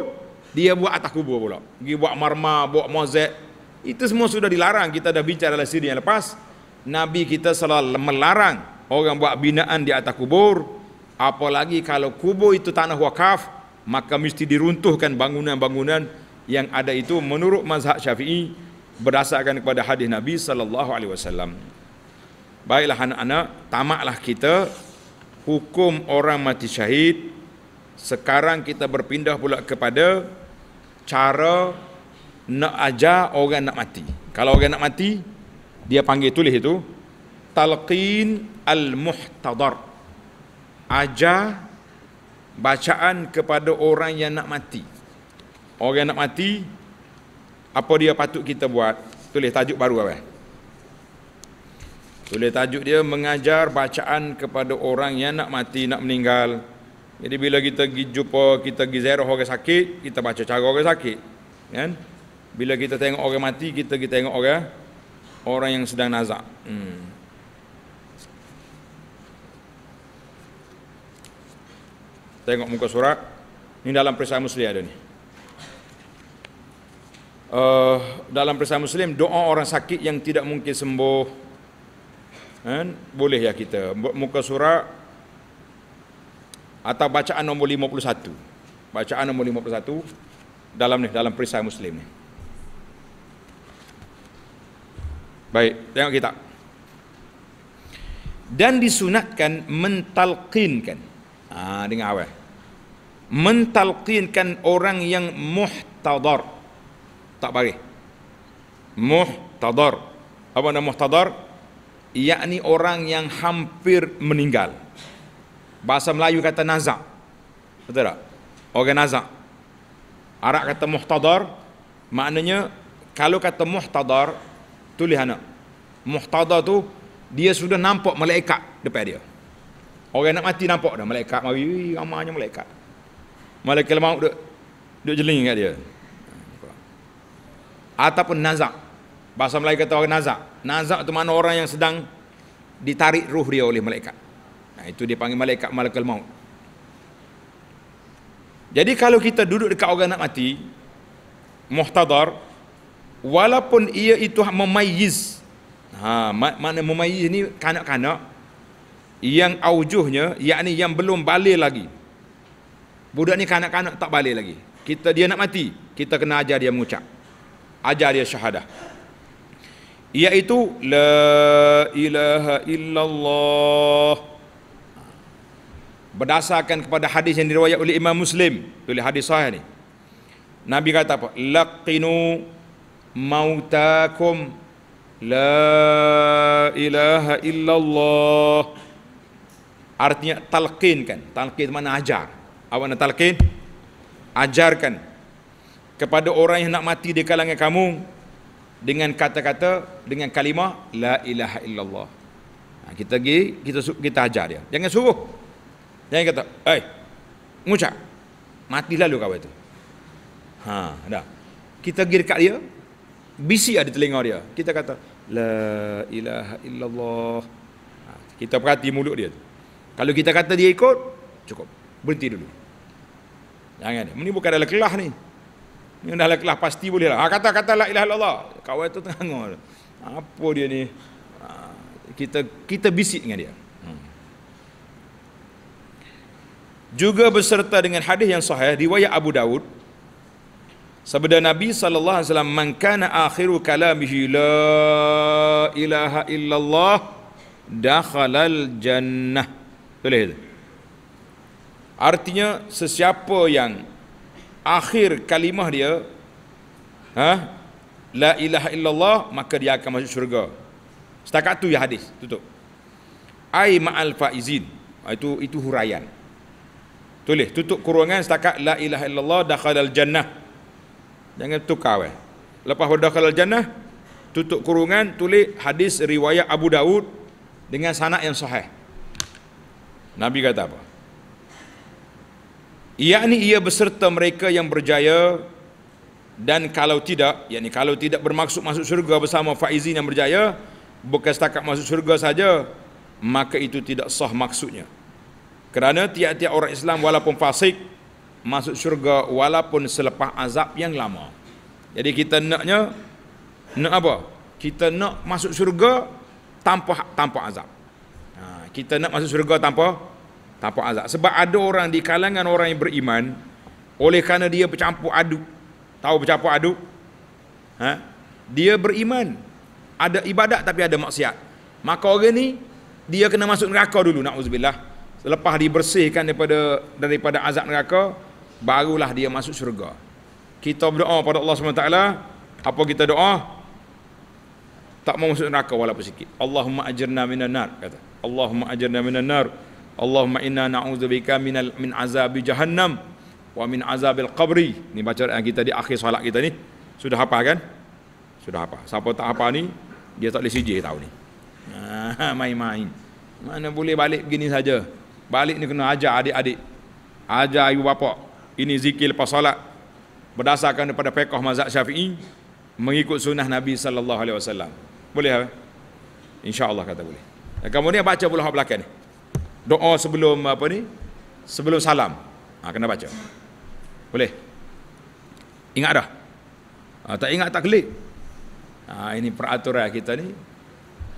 dia buat atas kubur pula. Dia buat marma, buat mozek. Itu semua sudah dilarang. Kita dah bicara dalam siri yang lepas. Nabi kita selalu melarang orang buat binaan di atas kubur. Apalagi kalau kubur itu tanah wakaf, maka mesti diruntuhkan bangunan-bangunan yang ada itu menurut mazhab Syafi'i berdasarkan kepada hadis Nabi sallallahu alaihi wasallam. Baiklah anak-anak, tamaklah kita hukum orang mati syahid. Sekarang kita berpindah pula kepada cara nak ajar orang nak mati. Kalau orang nak mati, dia panggil tulis itu talqin al-muhtadar. Ajar bacaan kepada orang yang nak mati. Orang nak mati Apa dia patut kita buat Tulis tajuk baru apa Tulis tajuk dia Mengajar bacaan kepada orang yang nak mati Nak meninggal Jadi bila kita pergi jumpa Kita pergi zero orang sakit Kita baca cara orang sakit kan? Bila kita tengok orang mati Kita pergi tengok orang Orang yang sedang nazak hmm. Tengok muka surat Ini dalam perisai muslim ada ni uh, dalam persamaan muslim doa orang sakit yang tidak mungkin sembuh kan boleh ya kita buat muka surat atau bacaan nombor 51 bacaan nombor 51 dalam ni dalam perisai muslim ni baik tengok kita dan disunatkan mentalqinkan ah ha, dengar awal mentalqinkan orang yang muhtadar tak baris. Muhtadar. Apa nama muhtadar? Yakni orang yang hampir meninggal. Bahasa Melayu kata nazak. Betul tak? Orang nazak. Arab kata muhtadar. Maknanya, kalau kata muhtadar, tulis anak. Muhtadar tu, dia sudah nampak malaikat depan dia. Orang nak mati nampak dah malaikat. Mari, ramai malaikat. Malaikat maut duduk, duduk jeling kat dia ataupun nazak. Bahasa Melayu kata orang nazak. Nazak itu mana orang yang sedang ditarik ruh dia oleh malaikat. Nah, itu dia panggil malaikat malakul maut. Jadi kalau kita duduk dekat orang nak mati, muhtadar, walaupun ia itu memayiz, ha, mana memayiz ni kanak-kanak, yang aujuhnya, yakni yang belum balik lagi. Budak ni kanak-kanak tak balik lagi. Kita dia nak mati, kita kena ajar dia mengucap ajar dia syahadah iaitu la ilaha illallah berdasarkan kepada hadis yang diriwayat oleh Imam Muslim tulis hadis sahih ni Nabi kata apa laqinu mautakum la ilaha illallah artinya talqin kan talqin mana ajar awak nak talqin ajarkan kepada orang yang nak mati di kalangan kamu dengan kata-kata dengan kalimah la ilaha illallah ha, kita pergi kita kita ajar dia jangan suruh jangan kata eh musa, mati lalu kau itu ha dah kita pergi dekat dia bisi ada telinga dia kita kata la ilaha illallah ha, kita perhati mulut dia tu kalau kita kata dia ikut cukup berhenti dulu jangan ini bukan dalam kelah ni Ni dah lah, lah pasti boleh lah. Ha, kata kata lah ilah Allah. Kawan tu tengah ngor. Apa dia ni? Ha, kita kita bisik dengan dia. Hmm. Juga berserta dengan hadis yang sahih riwayat Abu Dawud. Sabda Nabi saw. man kana akhiru kalamihi la ilaha illallah dakhalal jannah. Boleh itu. Artinya sesiapa yang akhir kalimah dia ha la ilaha illallah maka dia akan masuk syurga setakat tu ya hadis tutup ai ma'al faizin ha, itu itu huraian tulis tutup kurungan setakat la ilaha illallah dakhalal jannah jangan tukar eh lepas dakhalal jannah tutup kurungan tulis hadis riwayat Abu Daud dengan sanad yang sahih Nabi kata apa ia ni ia beserta mereka yang berjaya dan kalau tidak yakni kalau tidak bermaksud masuk syurga bersama faizin yang berjaya bukan setakat masuk syurga saja maka itu tidak sah maksudnya kerana tiap-tiap orang Islam walaupun fasik masuk syurga walaupun selepas azab yang lama jadi kita naknya nak apa kita nak masuk syurga tanpa tanpa azab ha, kita nak masuk syurga tanpa tanpa azab sebab ada orang di kalangan orang yang beriman oleh kerana dia bercampur aduk tahu bercampur aduk ha? dia beriman ada ibadat tapi ada maksiat maka orang ni dia kena masuk neraka dulu na'udzubillah selepas dibersihkan daripada daripada azab neraka barulah dia masuk syurga kita berdoa pada Allah SWT apa kita doa tak mau masuk neraka walaupun sikit Allahumma ajirna minan nar kata Allahumma ajirna minan nar Allahumma inna na'udzubika minal min azab jahannam wa min azabil qabri. Ni baca yang kita di akhir solat kita ni. Sudah hafal kan? Sudah hafal. Siapa tak hafal ni, dia tak boleh sijil tahu ni. Ha, [laughs] main-main. Mana boleh balik begini saja. Balik ni kena ajar adik-adik. Ajar ibu bapa. Ini zikir lepas solat. Berdasarkan daripada fiqh mazhab Syafi'i mengikut sunnah Nabi sallallahu alaihi wasallam. Boleh ha? Insya-Allah kata boleh. ni baca pula hak belakang ni doa sebelum apa ni sebelum salam ha, kena baca boleh ingat dah ha, tak ingat tak kelip ha, ini peraturan kita ni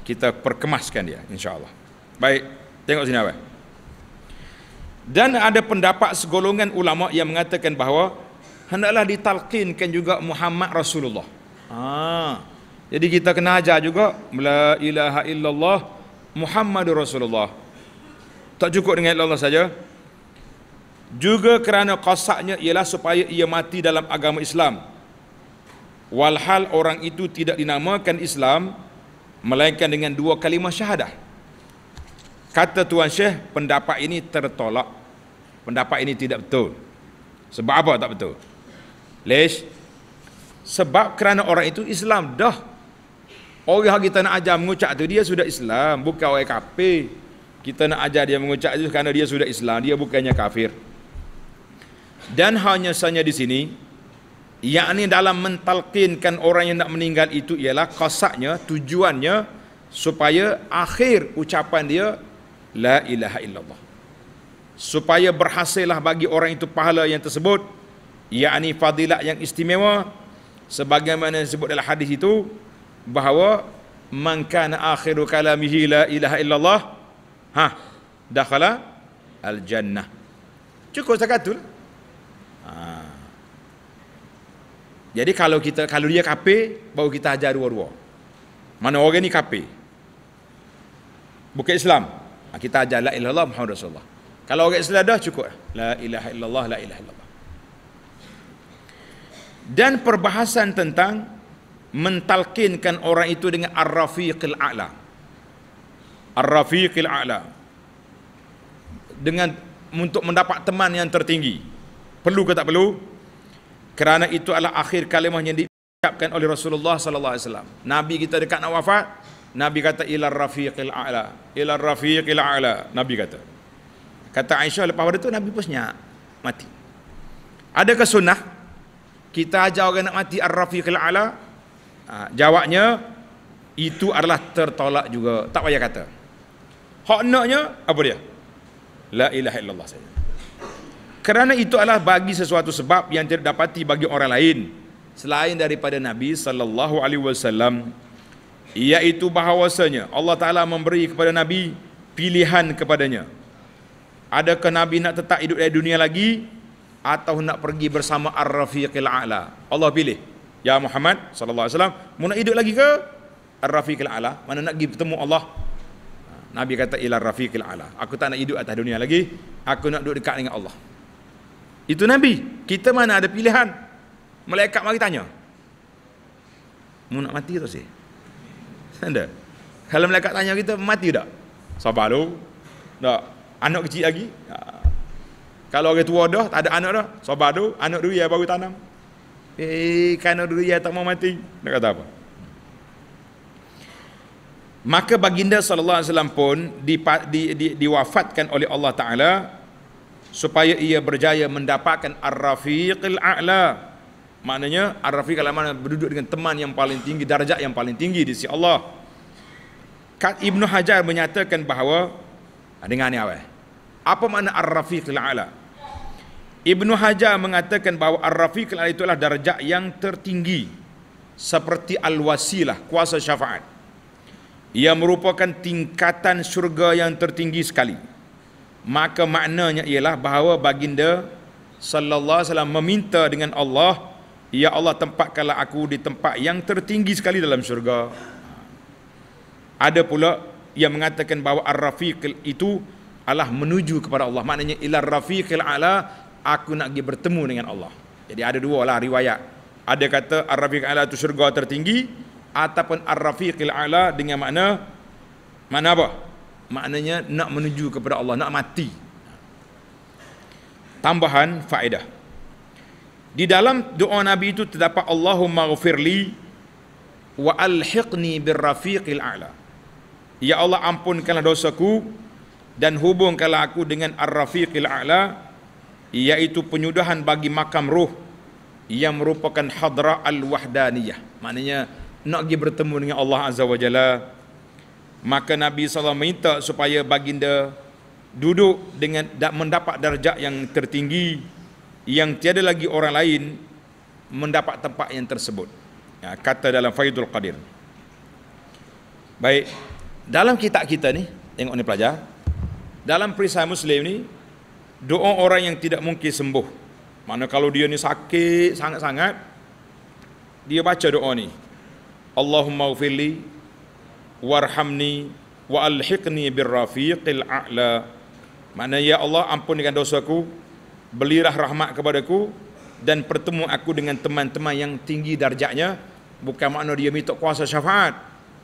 kita perkemaskan dia insyaAllah baik tengok sini abang dan ada pendapat segolongan ulama yang mengatakan bahawa hendaklah ditalkinkan juga Muhammad Rasulullah. Ha. Jadi kita kena ajar juga la ilaha illallah Muhammad Rasulullah. Tak cukup dengan Allah saja. Juga kerana kasaknya ialah supaya ia mati dalam agama Islam. Walhal orang itu tidak dinamakan Islam melainkan dengan dua kalimah syahadah. Kata Tuan Syekh, pendapat ini tertolak. Pendapat ini tidak betul. Sebab apa tak betul? Lish. Sebab kerana orang itu Islam dah. Orang kita nak ajar mengucap tu dia sudah Islam, bukan orang kafir kita nak ajar dia mengucap itu kerana dia sudah Islam, dia bukannya kafir. Dan hanya saja di sini, yakni dalam mentalkinkan orang yang nak meninggal itu ialah kosaknya, tujuannya supaya akhir ucapan dia la ilaha illallah. Supaya berhasillah bagi orang itu pahala yang tersebut, yakni fadilah yang istimewa sebagaimana yang disebut dalam hadis itu bahawa man kana akhiru kalamihi la ilaha illallah ha dakhala al jannah cukup zakatul lah. ha. jadi kalau kita kalau dia kape baru kita ajar dua-dua mana orang ni kape bukan Islam ha, kita ajar la ilaha illallah Muhammad Rasulullah kalau orang Islam dah cukup lah. la ilaha illallah la ilaha illallah dan perbahasan tentang mentalkinkan orang itu dengan ar-rafiqil a'lam Ar-Rafiqil A'la dengan untuk mendapat teman yang tertinggi. Perlu ke tak perlu? Kerana itu adalah akhir kalimah yang diucapkan oleh Rasulullah sallallahu alaihi wasallam. Nabi kita dekat nak wafat, Nabi kata ila rafiqil a'la, ila rafiqil a'la, Nabi kata. Kata Aisyah lepas pada tu Nabi pun senyap, mati. Adakah sunnah kita ajar orang nak mati ar-rafiqil a'la? Ha, jawabnya itu adalah tertolak juga, tak payah kata. Hak naknya apa dia? La ilaha illallah saja. Kerana itu adalah bagi sesuatu sebab yang tidak dapati bagi orang lain selain daripada Nabi sallallahu alaihi wasallam iaitu bahawasanya Allah Taala memberi kepada Nabi pilihan kepadanya. Adakah Nabi nak tetap hidup di dunia lagi atau nak pergi bersama Ar-Rafiqil A'la? Allah pilih. Ya Muhammad sallallahu alaihi wasallam, mau nak hidup lagi ke Ar-Rafiqil A'la? Mana nak pergi bertemu Allah Nabi kata ila rafiqil ala. Aku tak nak hidup atas dunia lagi. Aku nak duduk dekat dengan Allah. Itu Nabi. Kita mana ada pilihan? Malaikat mari tanya. Mu nak mati tak sih? Tanda. Kalau malaikat tanya kita mati tak? Sabar dulu. Tak. Anak kecil lagi. Ya. Kalau orang tua dah, tak ada anak dah. Sabar dulu. Anak dulu ya baru tanam. Eh, kan anak dulu ya tak mau mati. Nak kata apa? maka baginda sallallahu alaihi wasallam pun di, di, di, diwafatkan oleh Allah taala supaya ia berjaya mendapatkan ar-rafiqil a'la maknanya ar-rafiq adalah mana berduduk dengan teman yang paling tinggi darjat yang paling tinggi di sisi Allah Kat Ibnu Hajar menyatakan bahawa ah, dengar ni awal apa makna ar-rafiqil a'la Ibnu Hajar mengatakan bahawa ar-rafiqil a'la itulah darjat yang tertinggi seperti al-wasilah kuasa syafaat ia merupakan tingkatan syurga yang tertinggi sekali maka maknanya ialah bahawa baginda sallallahu alaihi wasallam meminta dengan Allah ya Allah tempatkanlah aku di tempat yang tertinggi sekali dalam syurga ada pula yang mengatakan bahawa ar-rafiq itu Allah menuju kepada Allah maknanya ila rafiqil ala aku nak pergi bertemu dengan Allah jadi ada dua lah riwayat ada kata ar-rafiq ala itu syurga tertinggi ataupun ar-rafiqil ala dengan makna makna apa? Maknanya nak menuju kepada Allah, nak mati. Tambahan faedah. Di dalam doa Nabi itu terdapat Allahumma ghafirli wa alhiqni birrafiqil ala. Ya Allah ampunkanlah dosaku dan hubungkanlah aku dengan ar-rafiqil ala iaitu penyudahan bagi makam ruh yang merupakan hadra al-wahdaniyah. Maknanya nak pergi bertemu dengan Allah Azza wa Jalla. Maka Nabi SAW minta supaya baginda duduk dengan mendapat darjat yang tertinggi yang tiada lagi orang lain mendapat tempat yang tersebut. Ya, kata dalam Faidul Qadir. Baik, dalam kitab kita ni, tengok ni pelajar, dalam perisai Muslim ni, doa orang yang tidak mungkin sembuh. Mana kalau dia ni sakit sangat-sangat, dia baca doa ni. Allahumma ufili warhamni wa alhiqni birrafiqil a'la Makna ya Allah ampunkan dosaku belilah rahmat kepadaku Dan pertemu aku dengan teman-teman yang tinggi darjatnya Bukan makna dia minta kuasa syafaat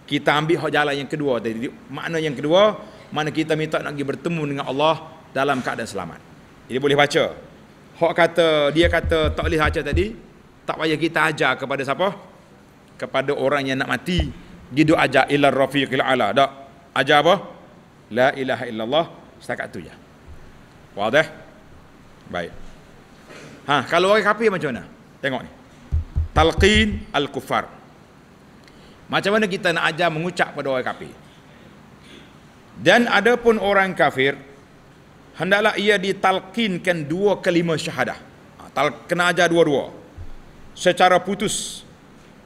Kita ambil hak jalan yang kedua tadi Makna yang kedua Makna kita minta nak pergi bertemu dengan Allah Dalam keadaan selamat Jadi boleh baca Hak kata dia kata tak boleh baca tadi Tak payah kita ajar kepada siapa kepada orang yang nak mati dia duk ajak ila rafiqil ala dak ajar apa la ilaha illallah setakat tu je wadah baik ha kalau orang kafir macam mana tengok ni talqin al kufar macam mana kita nak ajar mengucap pada orang kafir dan pun orang kafir hendaklah ia ditalkinkan dua kalimah syahadah ha, tal kena ajar dua-dua secara putus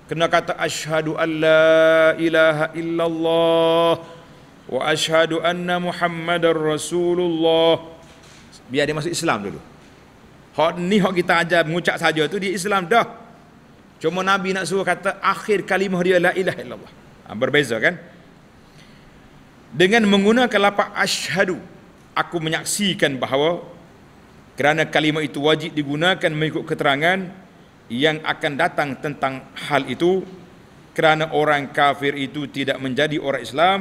kena kata asyhadu alla ilaha illallah wa asyhadu anna muhammadar rasulullah biar dia masuk Islam dulu hot ni hot kita aja mengucap saja tu di Islam dah cuma nabi nak suruh kata akhir kalimah dia la ilaha illallah ha, berbeza kan dengan menggunakan lapak asyhadu aku menyaksikan bahawa kerana kalimah itu wajib digunakan mengikut keterangan yang akan datang tentang hal itu kerana orang kafir itu tidak menjadi orang Islam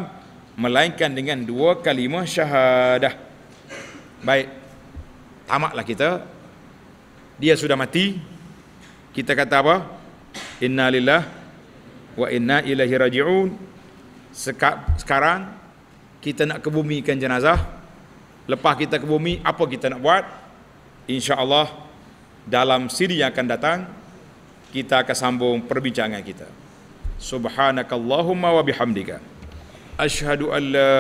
melainkan dengan dua kalimah syahadah. Baik. tamaklah kita. Dia sudah mati. Kita kata apa? Inna lillah wa inna ilaihi raji'un. Sekarang kita nak kebumikan jenazah. Lepas kita kebumi, apa kita nak buat? Insya-Allah dalam siri yang akan datang kita akan sambung perbincangan kita subhanakallahumma wa bihamdika ashhadu alla la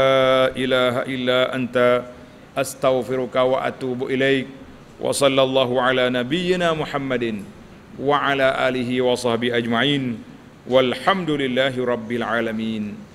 ilaha illa anta astaghfiruka wa atubu ilaik wa sallallahu ala nabiyyina muhammadin wa ala alihi wa sahbihi ajma'in walhamdulillahi rabbil alamin